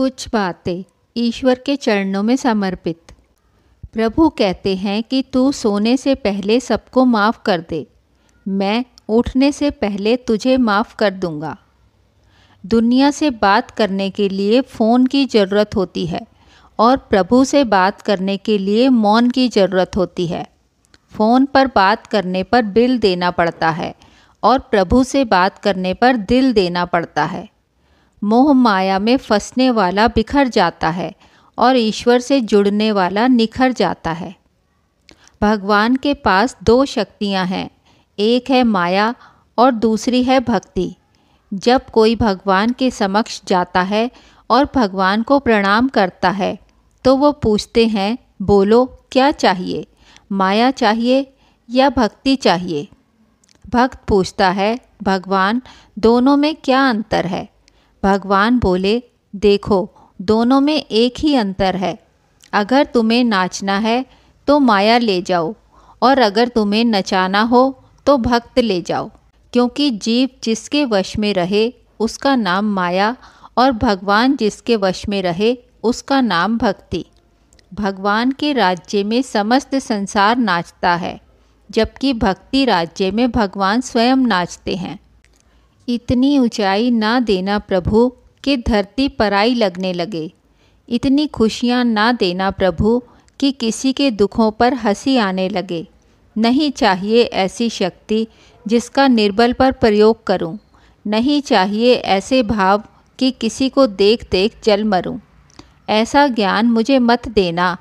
कुछ बातें ईश्वर के चरणों में समर्पित प्रभु कहते हैं कि तू सोने से पहले सबको माफ़ कर दे मैं उठने से पहले तुझे माफ़ कर दूँगा दुनिया से बात करने के लिए फ़ोन की ज़रूरत होती है और प्रभु से बात करने के लिए मौन की ज़रूरत होती है फ़ोन पर बात करने पर बिल देना पड़ता है और प्रभु से बात करने पर दिल देना पड़ता है मोह माया में फंसने वाला बिखर जाता है और ईश्वर से जुड़ने वाला निखर जाता है भगवान के पास दो शक्तियाँ हैं एक है माया और दूसरी है भक्ति जब कोई भगवान के समक्ष जाता है और भगवान को प्रणाम करता है तो वो पूछते हैं बोलो क्या चाहिए माया चाहिए या भक्ति चाहिए भक्त पूछता है भगवान दोनों में क्या अंतर है भगवान बोले देखो दोनों में एक ही अंतर है अगर तुम्हें नाचना है तो माया ले जाओ और अगर तुम्हें नचाना हो तो भक्त ले जाओ क्योंकि जीव जिसके वश में रहे उसका नाम माया और भगवान जिसके वश में रहे उसका नाम भक्ति भगवान के राज्य में समस्त संसार नाचता है जबकि भक्ति राज्य में भगवान स्वयं नाचते हैं इतनी ऊंचाई ना देना प्रभु कि धरती पराई लगने लगे इतनी खुशियाँ ना देना प्रभु कि किसी के दुखों पर हंसी आने लगे नहीं चाहिए ऐसी शक्ति जिसका निर्बल पर प्रयोग करूं, नहीं चाहिए ऐसे भाव कि किसी को देख देख जल मरूं। ऐसा ज्ञान मुझे मत देना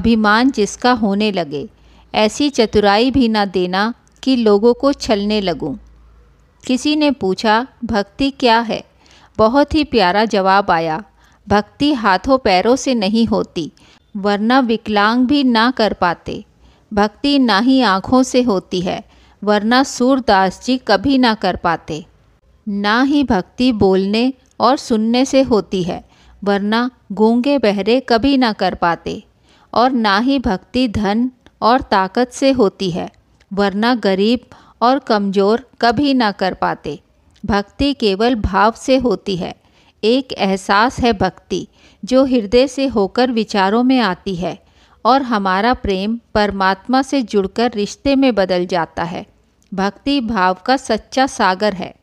अभिमान जिसका होने लगे ऐसी चतुराई भी ना देना कि लोगों को छलने लगूं किसी ने पूछा भक्ति क्या है बहुत ही प्यारा जवाब आया भक्ति हाथों पैरों से नहीं होती वरना विकलांग भी ना कर पाते भक्ति ना ही आँखों से होती है वरना सूरदास जी कभी ना कर पाते ना ही भक्ति बोलने और सुनने से होती है वरना गूंगे बहरे कभी ना कर पाते और ना ही भक्ति धन और ताकत से होती है वरना गरीब और कमज़ोर कभी ना कर पाते भक्ति केवल भाव से होती है एक एहसास है भक्ति जो हृदय से होकर विचारों में आती है और हमारा प्रेम परमात्मा से जुड़कर रिश्ते में बदल जाता है भक्ति भाव का सच्चा सागर है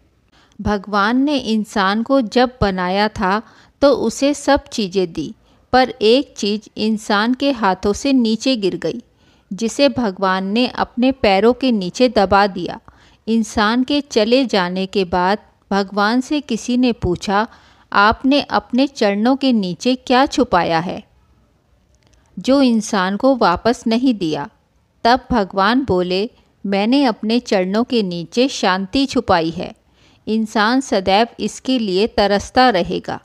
भगवान ने इंसान को जब बनाया था तो उसे सब चीज़ें दी पर एक चीज़ इंसान के हाथों से नीचे गिर गई जिसे भगवान ने अपने पैरों के नीचे दबा दिया इंसान के चले जाने के बाद भगवान से किसी ने पूछा आपने अपने चरणों के नीचे क्या छुपाया है जो इंसान को वापस नहीं दिया तब भगवान बोले मैंने अपने चरणों के नीचे शांति छुपाई है इंसान सदैव इसके लिए तरसता रहेगा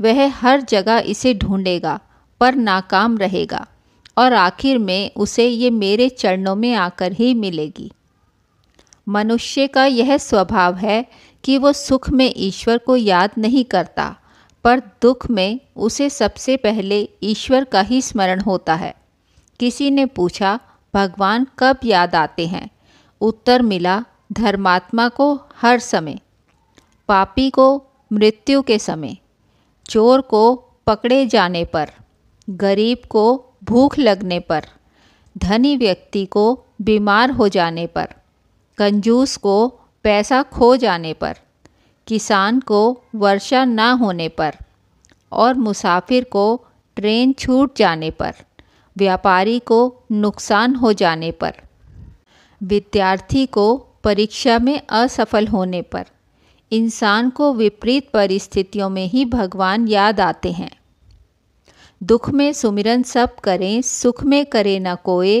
वह हर जगह इसे ढूंढेगा पर नाकाम रहेगा और आखिर में उसे ये मेरे चरणों में आकर ही मिलेगी मनुष्य का यह स्वभाव है कि वो सुख में ईश्वर को याद नहीं करता पर दुख में उसे सबसे पहले ईश्वर का ही स्मरण होता है किसी ने पूछा भगवान कब याद आते हैं उत्तर मिला धर्मात्मा को हर समय पापी को मृत्यु के समय चोर को पकड़े जाने पर गरीब को भूख लगने पर धनी व्यक्ति को बीमार हो जाने पर कंजूस को पैसा खो जाने पर किसान को वर्षा ना होने पर और मुसाफिर को ट्रेन छूट जाने पर व्यापारी को नुकसान हो जाने पर विद्यार्थी को परीक्षा में असफल होने पर इंसान को विपरीत परिस्थितियों में ही भगवान याद आते हैं दुख में सुमिरन सब करें सुख में करे न कोए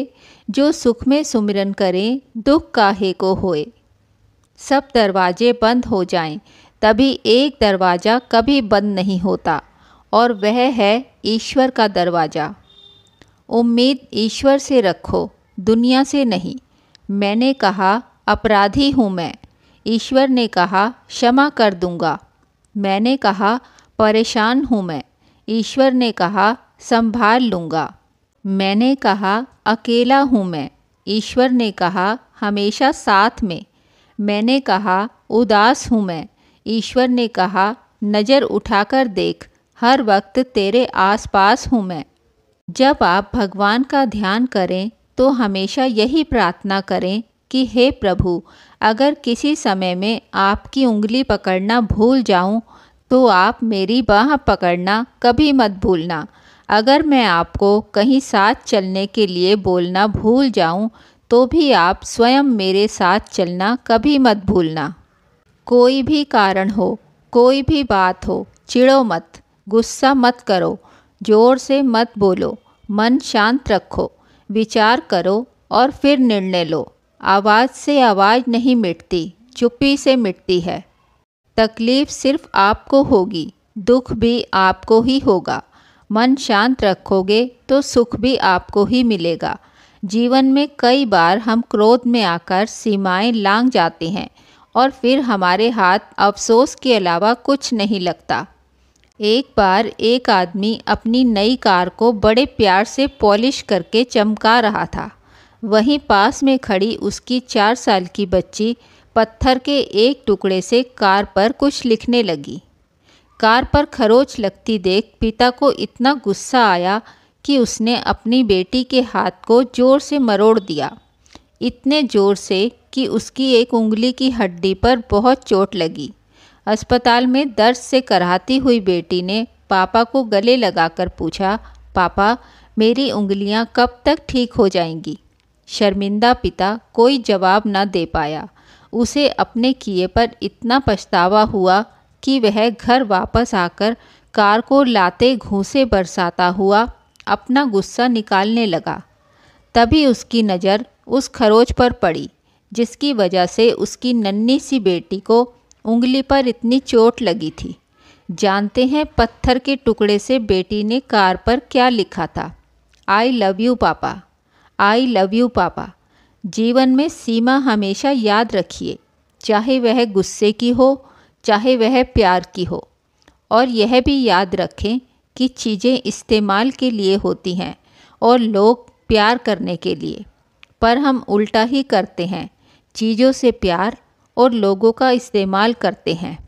जो सुख में सुमिरन करें दुख काहे को होए सब दरवाजे बंद हो जाएं, तभी एक दरवाज़ा कभी बंद नहीं होता और वह है ईश्वर का दरवाज़ा उम्मीद ईश्वर से रखो दुनिया से नहीं मैंने कहा अपराधी हूँ मैं ईश्वर ने कहा क्षमा कर दूँगा मैंने कहा परेशान हूँ मैं ईश्वर ने कहा संभाल लूँगा मैंने कहा अकेला हूँ मैं ईश्वर ने कहा हमेशा साथ में मैंने कहा उदास हूँ मैं ईश्वर ने कहा नज़र उठाकर देख हर वक्त तेरे आसपास हूँ मैं जब आप भगवान का ध्यान करें तो हमेशा यही प्रार्थना करें कि हे प्रभु अगर किसी समय में आपकी उंगली पकड़ना भूल जाऊं तो आप मेरी बाह पकड़ना कभी मत भूलना अगर मैं आपको कहीं साथ चलने के लिए बोलना भूल जाऊं तो भी आप स्वयं मेरे साथ चलना कभी मत भूलना कोई भी कारण हो कोई भी बात हो चिड़ो मत गुस्सा मत करो जोर से मत बोलो मन शांत रखो विचार करो और फिर निर्णय लो आवाज़ से आवाज़ नहीं मिटती चुप्पी से मिटती है तकलीफ सिर्फ आपको होगी दुख भी आपको ही होगा मन शांत रखोगे तो सुख भी आपको ही मिलेगा जीवन में कई बार हम क्रोध में आकर सीमाएं लांग जाते हैं और फिर हमारे हाथ अफसोस के अलावा कुछ नहीं लगता एक बार एक आदमी अपनी नई कार को बड़े प्यार से पॉलिश करके चमका रहा था वहीं पास में खड़ी उसकी चार साल की बच्ची पत्थर के एक टुकड़े से कार पर कुछ लिखने लगी कार पर खरोच लगती देख पिता को इतना गुस्सा आया कि उसने अपनी बेटी के हाथ को जोर से मरोड़ दिया इतने जोर से कि उसकी एक उंगली की हड्डी पर बहुत चोट लगी अस्पताल में दर्द से कराहती हुई बेटी ने पापा को गले लगाकर पूछा पापा मेरी उंगलियां कब तक ठीक हो जाएंगी शर्मिंदा पिता कोई जवाब ना दे पाया उसे अपने किए पर इतना पछतावा हुआ कि वह घर वापस आकर कार को लाते घूसे बरसाता हुआ अपना गुस्सा निकालने लगा तभी उसकी नज़र उस खरोच पर पड़ी जिसकी वजह से उसकी नन्ही सी बेटी को उंगली पर इतनी चोट लगी थी जानते हैं पत्थर के टुकड़े से बेटी ने कार पर क्या लिखा था आई लव यू पापा आई लव यू पापा जीवन में सीमा हमेशा याद रखिए चाहे वह गुस्से की हो चाहे वह प्यार की हो और यह भी याद रखें कि चीज़ें इस्तेमाल के लिए होती हैं और लोग प्यार करने के लिए पर हम उल्टा ही करते हैं चीज़ों से प्यार और लोगों का इस्तेमाल करते हैं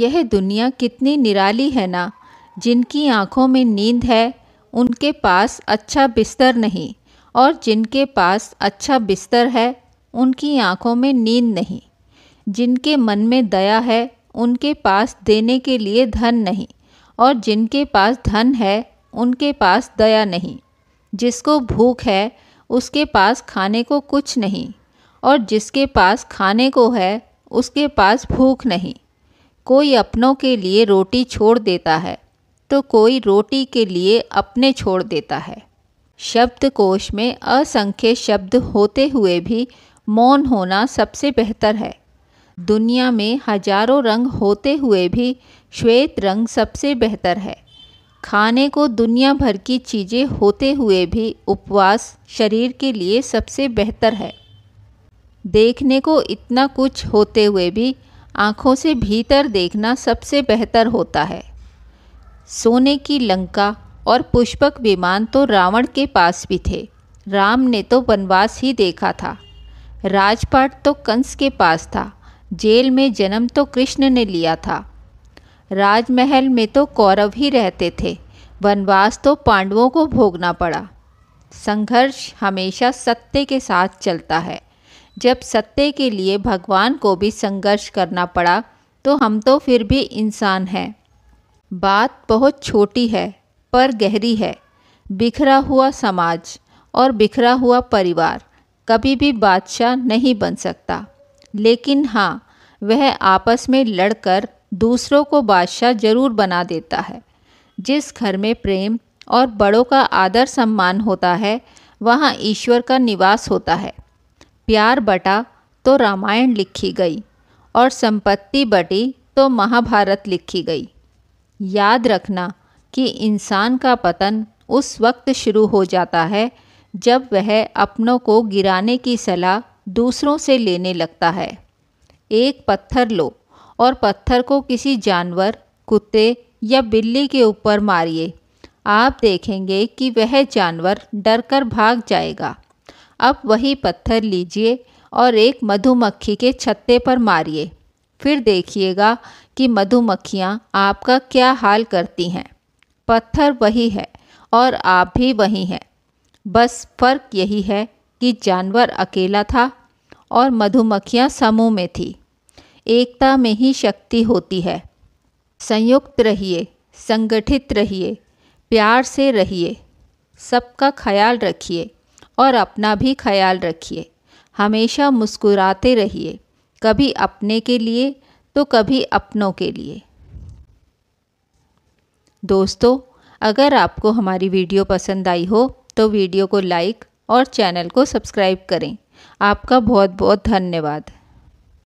यह दुनिया कितनी निराली है ना जिनकी आंखों में नींद है उनके पास अच्छा बिस्तर नहीं और जिनके पास अच्छा बिस्तर है उनकी आंखों में नींद नहीं जिनके मन में दया है उनके पास देने के लिए धन नहीं और जिनके पास धन है उनके पास दया नहीं जिसको भूख है उसके पास खाने को कुछ नहीं और जिसके पास खाने को है उसके पास भूख नहीं कोई अपनों के लिए रोटी छोड़ देता है तो कोई रोटी के लिए अपने छोड़ देता है शब्दकोश में असंख्य शब्द होते हुए भी मौन होना सबसे बेहतर है दुनिया में हजारों रंग होते हुए भी श्वेत रंग सबसे बेहतर है खाने को दुनिया भर की चीज़ें होते हुए भी उपवास शरीर के लिए सबसे बेहतर है देखने को इतना कुछ होते हुए भी आँखों से भीतर देखना सबसे बेहतर होता है सोने की लंका और पुष्पक विमान तो रावण के पास भी थे राम ने तो वनवास ही देखा था राजपाट तो कंस के पास था जेल में जन्म तो कृष्ण ने लिया था राजमहल में तो कौरव ही रहते थे वनवास तो पांडवों को भोगना पड़ा संघर्ष हमेशा सत्य के साथ चलता है जब सत्य के लिए भगवान को भी संघर्ष करना पड़ा तो हम तो फिर भी इंसान हैं बात बहुत छोटी है पर गहरी है बिखरा हुआ समाज और बिखरा हुआ परिवार कभी भी बादशाह नहीं बन सकता लेकिन हाँ वह आपस में लड़कर दूसरों को बादशाह जरूर बना देता है जिस घर में प्रेम और बड़ों का आदर सम्मान होता है वहाँ ईश्वर का निवास होता है प्यार बटा तो रामायण लिखी गई और संपत्ति बटी तो महाभारत लिखी गई याद रखना कि इंसान का पतन उस वक्त शुरू हो जाता है जब वह अपनों को गिराने की सलाह दूसरों से लेने लगता है एक पत्थर लो और पत्थर को किसी जानवर कुत्ते या बिल्ली के ऊपर मारिए आप देखेंगे कि वह जानवर डरकर भाग जाएगा अब वही पत्थर लीजिए और एक मधुमक्खी के छत्ते पर मारिए फिर देखिएगा कि मधुमक्खियाँ आपका क्या हाल करती हैं पत्थर वही है और आप भी वही हैं बस फर्क यही है कि जानवर अकेला था और मधुमक्खियाँ समूह में थी एकता में ही शक्ति होती है संयुक्त रहिए संगठित रहिए प्यार से रहिए सबका ख्याल रखिए और अपना भी ख्याल रखिए हमेशा मुस्कुराते रहिए कभी अपने के लिए तो कभी अपनों के लिए दोस्तों अगर आपको हमारी वीडियो पसंद आई हो तो वीडियो को लाइक और चैनल को सब्सक्राइब करें आपका बहुत बहुत धन्यवाद